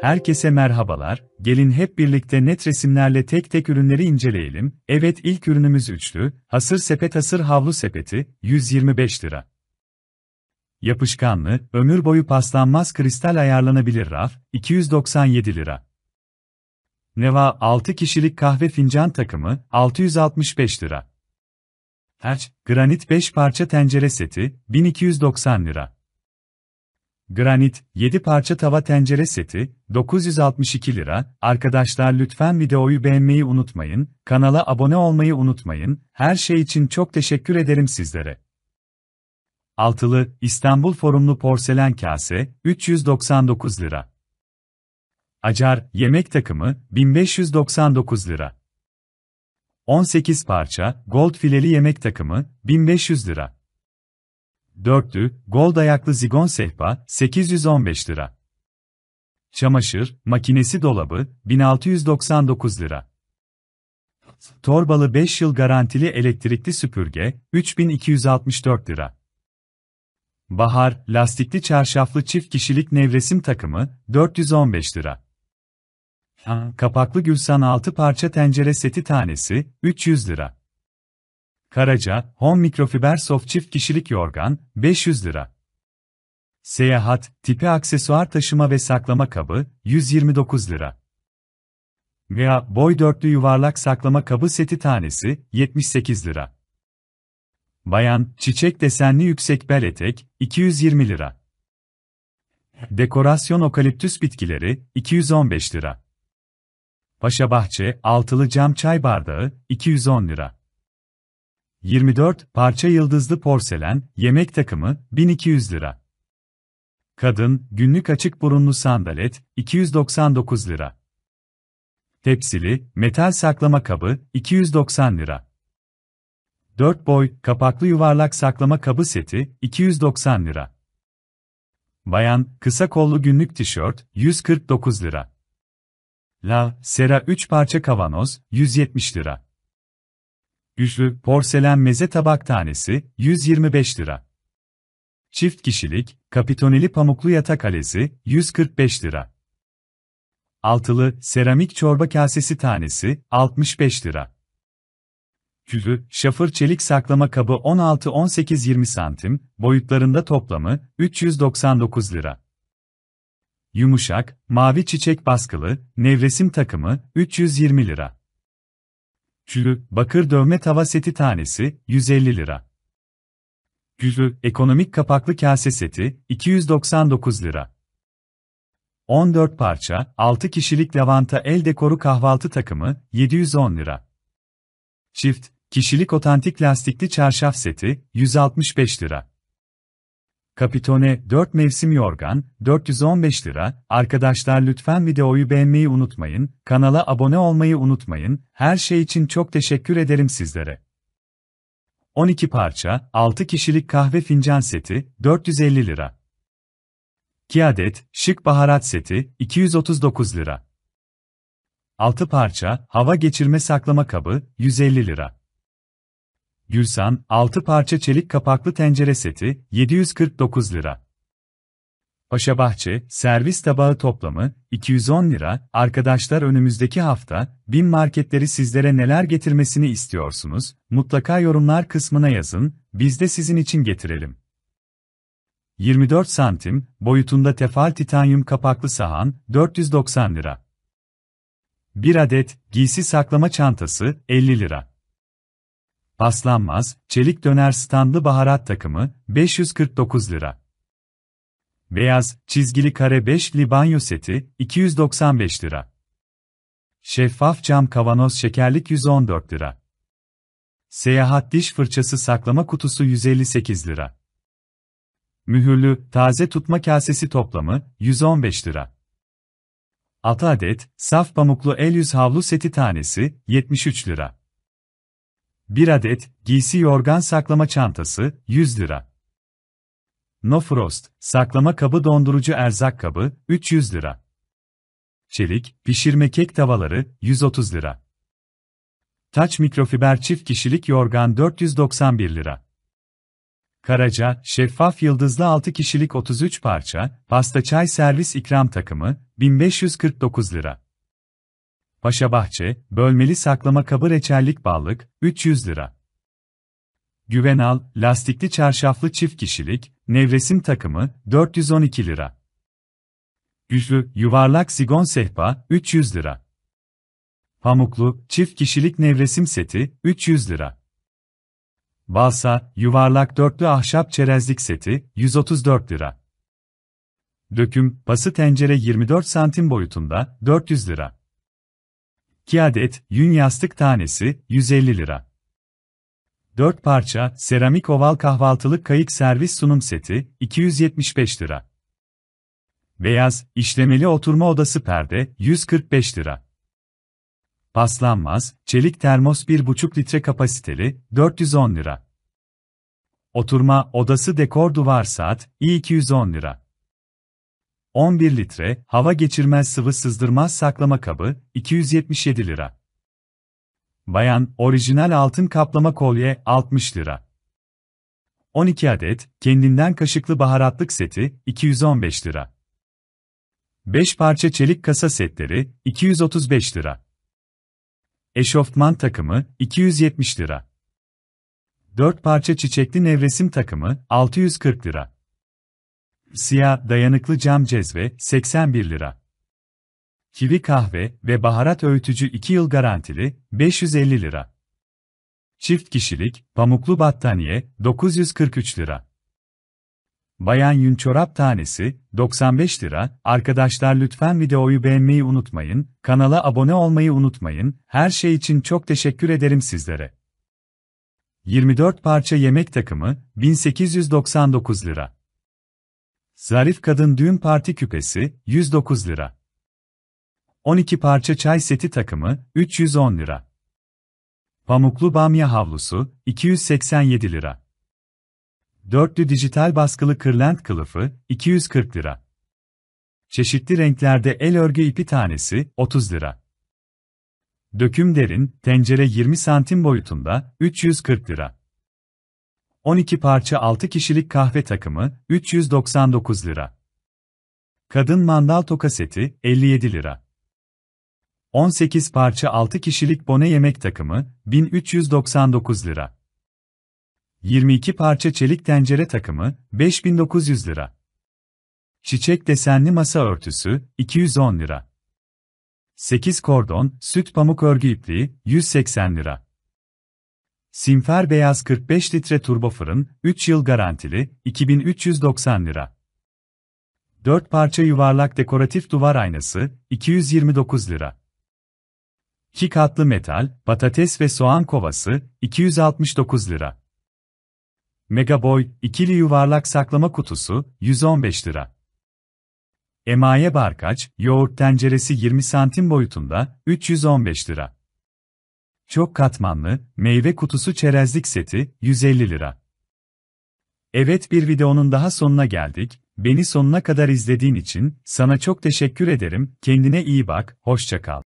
Herkese merhabalar, gelin hep birlikte net resimlerle tek tek ürünleri inceleyelim. Evet ilk ürünümüz üçlü, hasır sepet hasır havlu sepeti, 125 lira. Yapışkanlı, ömür boyu paslanmaz kristal ayarlanabilir raf, 297 lira. Neva 6 kişilik kahve fincan takımı, 665 lira. Herç, granit 5 parça tencere seti, 1290 lira. Granit, 7 parça tava tencere seti, 962 lira. Arkadaşlar lütfen videoyu beğenmeyi unutmayın, kanala abone olmayı unutmayın. Her şey için çok teşekkür ederim sizlere. Altılı, İstanbul forumlu porselen kase, 399 lira. Acar, yemek takımı, 1599 lira. 18 parça, gold fileli yemek takımı, 1500 lira dörtlü, gold ayaklı zigon sehpa, 815 lira. Çamaşır, makinesi dolabı, 1699 lira. Torbalı 5 yıl garantili elektrikli süpürge, 3264 lira. Bahar, lastikli çarşaflı çift kişilik nevresim takımı, 415 lira. Kapaklı gülsan 6 parça tencere seti tanesi, 300 lira. Karaca, Home Mikrofiber Soft çift kişilik yorgan, 500 lira. Seyahat, tipi aksesuar taşıma ve saklama kabı, 129 lira. Veya boy dörtlü yuvarlak saklama kabı seti tanesi, 78 lira. Bayan, çiçek desenli yüksek bel etek, 220 lira. Dekorasyon okaliptüs bitkileri, 215 lira. Paşa Bahçe, altılı cam çay bardağı, 210 lira. 24 parça yıldızlı porselen, yemek takımı, 1200 lira. Kadın, günlük açık burunlu sandalet, 299 lira. Tepsili, metal saklama kabı, 290 lira. 4 boy, kapaklı yuvarlak saklama kabı seti, 290 lira. Bayan, kısa kollu günlük tişört, 149 lira. La, sera 3 parça kavanoz, 170 lira. Güçlü porselen meze tabak tanesi 125 lira. Çift kişilik kapitoneli pamuklu yatak alesi 145 lira. Altılı seramik çorba kasesi tanesi 65 lira. Küvü, şafır çelik saklama kabı 16-18-20 santim, boyutlarında toplamı 399 lira. Yumuşak, mavi çiçek baskılı, nevresim takımı 320 lira. Kürü, bakır dövme tava seti tanesi, 150 lira. Kürü, ekonomik kapaklı kase seti, 299 lira. 14 parça, 6 kişilik lavanta el dekoru kahvaltı takımı, 710 lira. Çift, kişilik otantik lastikli çarşaf seti, 165 lira. Kapitone 4 mevsim yorgan 415 lira. Arkadaşlar lütfen videoyu beğenmeyi unutmayın, kanala abone olmayı unutmayın. Her şey için çok teşekkür ederim sizlere. 12 parça 6 kişilik kahve fincan seti 450 lira. 2 adet şık baharat seti 239 lira. 6 parça hava geçirme saklama kabı 150 lira. Gülsan, 6 parça çelik kapaklı tencere seti, 749 lira. Paşabahçe, servis tabağı toplamı, 210 lira. Arkadaşlar önümüzdeki hafta, bin marketleri sizlere neler getirmesini istiyorsunuz? Mutlaka yorumlar kısmına yazın, biz de sizin için getirelim. 24 santim, boyutunda tefal titanyum kapaklı sahan, 490 lira. 1 adet, giysi saklama çantası, 50 lira. Paslanmaz, çelik döner standlı baharat takımı, 549 lira. Beyaz, çizgili kare 5'li banyo seti, 295 lira. Şeffaf cam kavanoz şekerlik 114 lira. Seyahat diş fırçası saklama kutusu 158 lira. Mühürlü, taze tutma kasesi toplamı, 115 lira. 6 adet, saf pamuklu el yüz havlu seti tanesi, 73 lira. 1 adet giysi yorgan saklama çantası 100 lira. No Frost saklama kabı dondurucu erzak kabı 300 lira. Çelik pişirme kek tavaları 130 lira. Taç mikrofiber çift kişilik yorgan 491 lira. Karaca, şeffaf yıldızlı 6 kişilik 33 parça, pasta çay servis ikram takımı, 1549 lira. Paşa Bahçe, bölmeli saklama kabı reçellik ballık, 300 lira. Güvenal, lastikli çarşaflı çift kişilik, nevresim takımı, 412 lira. Güçlü, yuvarlak zigon sehpa, 300 lira. Pamuklu, çift kişilik nevresim seti, 300 lira. Balsa, yuvarlak dörtlü ahşap çerezlik seti, 134 lira. Döküm, bası tencere 24 santim boyutunda, 400 lira. 2 adet yün yastık tanesi 150 lira. 4 parça seramik oval kahvaltılık kayık servis sunum seti 275 lira. Beyaz işlemeli oturma odası perde 145 lira. Paslanmaz çelik termos 1,5 litre kapasiteli 410 lira. Oturma odası dekor duvar saat 210 lira. 11 litre, hava geçirmez sıvı sızdırmaz saklama kabı, 277 lira. Bayan, orijinal altın kaplama kolye, 60 lira. 12 adet, kendinden kaşıklı baharatlık seti, 215 lira. 5 parça çelik kasa setleri, 235 lira. Eşofman takımı, 270 lira. 4 parça çiçekli nevresim takımı, 640 lira. Siyah dayanıklı cam cezve 81 lira. Kivi kahve ve baharat öğütücü 2 yıl garantili 550 lira. Çift kişilik pamuklu battaniye 943 lira. Bayan yün çorap tanesi 95 lira. Arkadaşlar lütfen videoyu beğenmeyi unutmayın, kanala abone olmayı unutmayın. Her şey için çok teşekkür ederim sizlere. 24 parça yemek takımı 1899 lira. Zarif Kadın Düğün Parti Küpesi, 109 lira. 12 parça çay seti takımı, 310 lira. Pamuklu bamya havlusu, 287 lira. Dörtlü dijital baskılı kırlent kılıfı, 240 lira. Çeşitli renklerde el örgü ipi tanesi, 30 lira. Döküm derin, tencere 20 santim boyutunda, 340 lira. 12 parça 6 kişilik kahve takımı, 399 lira. Kadın mandal toka seti, 57 lira. 18 parça 6 kişilik bone yemek takımı, 1399 lira. 22 parça çelik tencere takımı, 5900 lira. Çiçek desenli masa örtüsü, 210 lira. 8 kordon, süt pamuk örgü ipliği, 180 lira. Simfer Beyaz 45 litre turbo fırın, 3 yıl garantili, 2390 lira. 4 parça yuvarlak dekoratif duvar aynası, 229 lira. 2 katlı metal, patates ve soğan kovası, 269 lira. Megaboy, ikili yuvarlak saklama kutusu, 115 lira. Emaye barkaç, yoğurt tenceresi 20 santim boyutunda, 315 lira. Çok katmanlı, meyve kutusu çerezlik seti, 150 lira. Evet bir videonun daha sonuna geldik, beni sonuna kadar izlediğin için, sana çok teşekkür ederim, kendine iyi bak, hoşçakal.